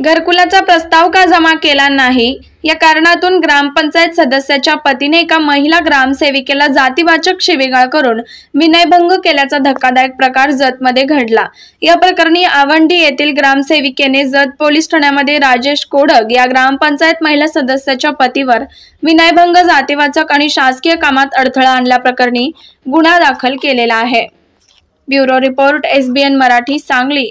घरकुलाचा प्रस्ताव का जमा केला नाही या कारणातून ग्रामपंचायत सदस्याच्या पतीने एका महिला ग्रामसेविकेला जातीवाचक शिवेगाळ करून विनयभंग केल्याचा धक्कादायक प्रकार जतमध्ये घडला या प्रकरणी आवंडी येथील ग्रामसेविकेने जत पोलीस ठाण्यामध्ये राजेश कोडग या ग्रामपंचायत महिला सदस्याच्या पतीवर विनयभंग जातीवाचक आणि शासकीय कामात अडथळा आणल्याप्रकरणी गुन्हा दाखल केलेला आहे bureau report SBN Marathi Sangli